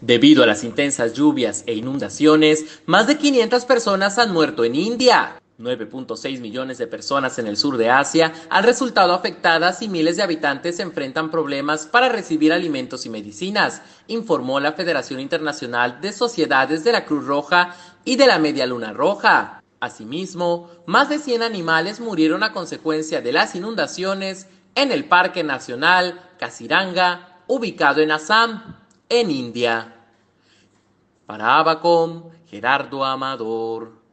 Debido a las intensas lluvias e inundaciones, más de 500 personas han muerto en India. 9.6 millones de personas en el sur de Asia han resultado afectadas y miles de habitantes enfrentan problemas para recibir alimentos y medicinas, informó la Federación Internacional de Sociedades de la Cruz Roja y de la Media Luna Roja. Asimismo, más de 100 animales murieron a consecuencia de las inundaciones en el Parque Nacional Kasiranga, ubicado en Assam en India. Para Abacom, Gerardo Amador.